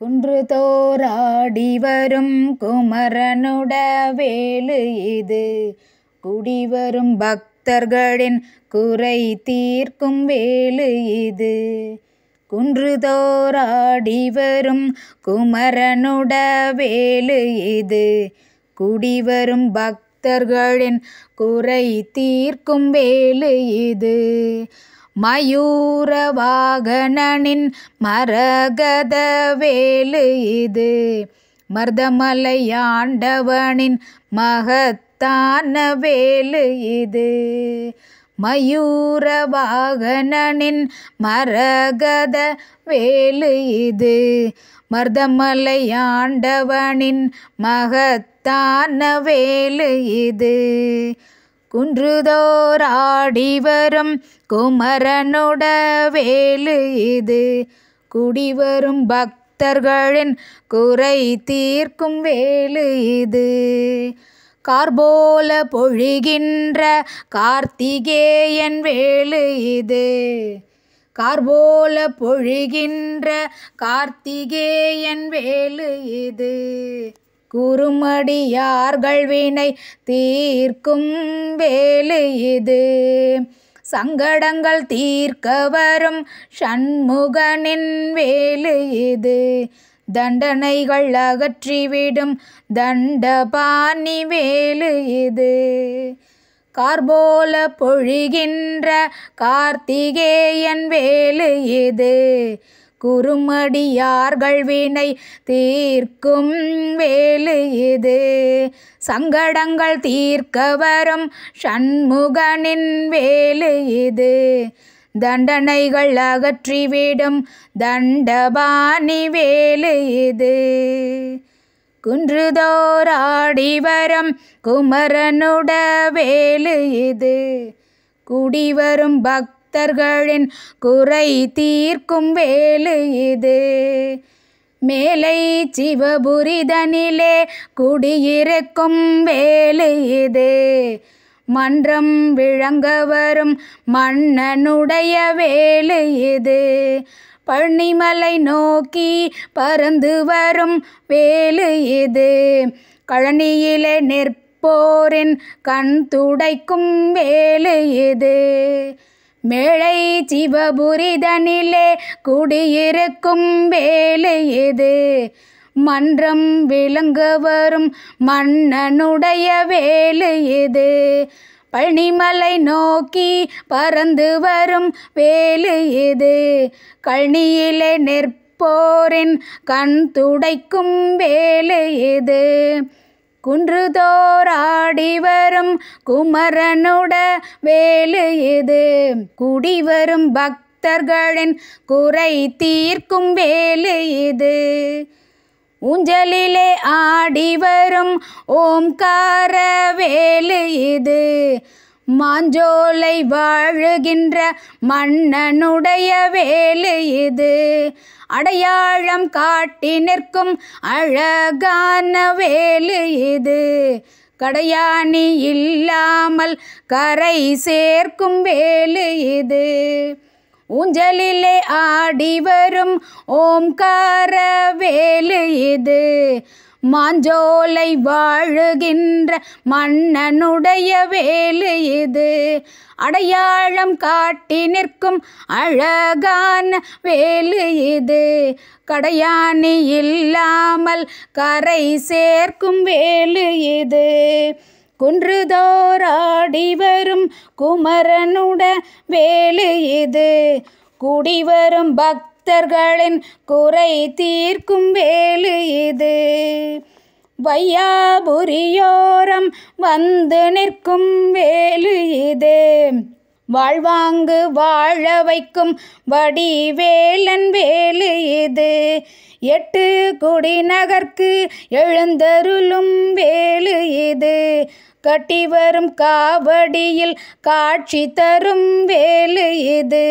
குன்று தோராடி வரும் குமரனுட வேலு இது குடிவரும் பக்தர்களின் குறை தீர்க்கும் வேலு இது குன்று தோராடி வரும் குமரனுட வேலு இது குடிவரும் பக்தர்களின் குறை தீர்க்கும் வேலு இது மயூரவாகணனின் மரகத வேலு இது மர்தமலையாண்டவனின் மகத்தான வேலு இது மயூரவாகணனின் மரகத வேலு இது மர்தமலையாண்டவனின் மகத்தான வேலு இது குன்றுதோராடி வரும் குமரனோட வேலு இது குடிவரும் பக்தர்களின் குறை தீர்க்கும் வேலு இது கார்போல பொழிகின்ற கார்த்திகேயன் வேலு இது கார்போல பொழிகின்ற கார்த்திகேயன் வேலு இது குருமடியார்கள் வினை தீர்க்கும் வேலை இது சங்கடங்கள் தீர்க்க வரும் ஷண்முகனின் வேலை இது தண்டனைகள் அகற்றிவிடும் தண்டபாணி வேலு இது கார்போல பொழிகின்ற கார்த்திகேயன் வேலு இது குறுமடியார்கள் வினை தீர்க்கும் வேலு இது சங்கடங்கள் தீர்க்க வரும் ஷண்முகனின் வேலு இது தண்டனைகள் அகற்றிவிடும் தண்டபாணி வேலு இது குன்றுதோராடி வரும் குமரனுட வேலு இது குடிவரும் பக் பக்தர்களின் குறை தீர்க்கும் வேலு இது மேலை சிவபுரிதனிலே குடியிருக்கும் வேலு இது மன்றம் விளங்க வரும் மன்னனுடைய வேலு இது பழனிமலை நோக்கி பறந்து வரும் வேலு இது கழனியிலே நிற்போரின் கண் துடைக்கும் வேலு இது மேழை சிவபுரிதனிலே குடியிருக்கும் வேலை எது மன்றம் விளங்க வரும் மன்னனுடைய வேலு எது பழனிமலை நோக்கி பறந்து வரும் வேலு எது கழ்னியிலே நிற்போரின் கண் துடைக்கும் வேலு எது குன்று தோராடி வரும் குமரனுட வேலு இது குடிவரும் பக்த பக்தர்களின் குறை தீர்க்கும் வேலு இது ஊஞ்சலிலே ஆடி வரும் ஓம்கார வேலு இது மாஞ்சோலை வாழுகின்ற மன்னனுடைய வேலு இது அடையாளம் காட்டி நிற்கும் அழகான வேலு இது கடையாணி இல்லாமல் கரை சேர்க்கும் வேலு இது ஊஞ்சலிலே ஆடி வரும் ஓம்கார வேலு இது மாஞ்சோலை வாழுகின்ற மன்னனுடைய வேலு இது அடையாளம் காட்டி நிற்கும் அழகான வேலு இது கடையாணி இல்லாமல் கரை சேர்க்கும் வேலு இது குன்றுதோராடி வரும் குமரனுட வேலு இது குடிவரும் பக்தர்களின் குறை தீர்க்கும் வேலு இது வையாபுரியோரம் வந்து நிற்கும் வேலு இது வாழ்வாங்கு வாழ வைக்கும் வடிவேலன் வேலு இது எட்டு குடிநகர்க்கு எழுந்தருளும் வேலு இது கட்டி வரும் காவடியில் காட்சி தரும் வேலு இது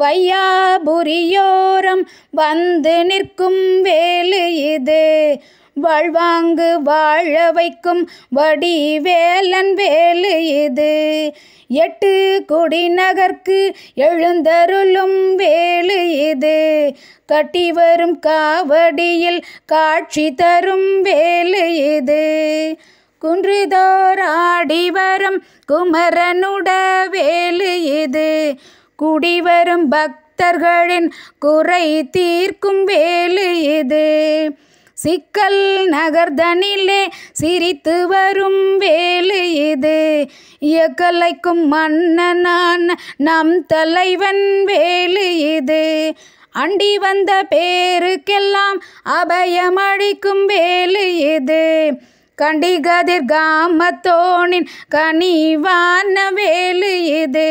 வையாபுரியோரம் வந்து நிற்கும் வேலு இது வாழ்வாங்கு வாழ வைக்கும் வடிவேலன் வேலு இது எட்டு குடிநகர்க்கு எழுந்தருளும் வேலு இது கட்டி வரும் காவடியில் காட்சி தரும் வேலு இது குன்றுதோர் ஆடி வரும் குமரனுட வேலு இது குடிவரும் பக்தர்களின் குறை தீர்க்கும் வேலு இது சிக்கல் நகர்தனிலே சிரித்து வரும் வேலு இது இயக்கலைக்கும் மன்னனான் நம் தலைவன் வேலு இது அண்டி வந்த பேருக்கெல்லாம் அபயமளிக்கும் வேலு இது கண்டிகதிர் காமத்தோனின் கனிவான வேலு இது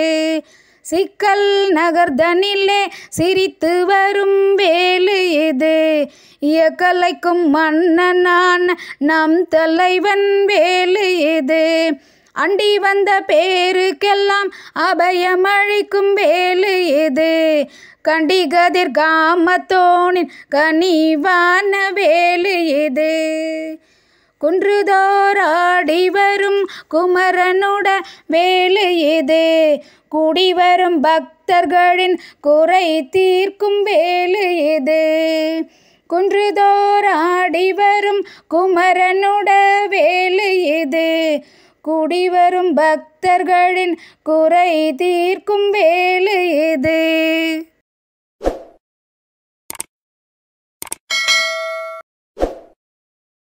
சிக்கல் நகர்தனிலே சிரித்து வரும் வேலு இயக்கலைக்கும் மன்னனான் நம் தலைவன் வேலு இது அண்டி வந்த பேருக்கெல்லாம் அபயமழிக்கும் வேலு இது கண்டிகதிர் காமத்தோனின் கனிவான வேலு இது குன்றுதோராடி வரும் குமரனுட வேலு இது கூடி வரும் பக்தர்களின் குறை தீர்க்கும் வேலு இது குன்றுதோராடி வரும் குமரனுட வேலை இது குடிவரும் பக்தர்களின் குறை தீர்க்கும் வேலை இது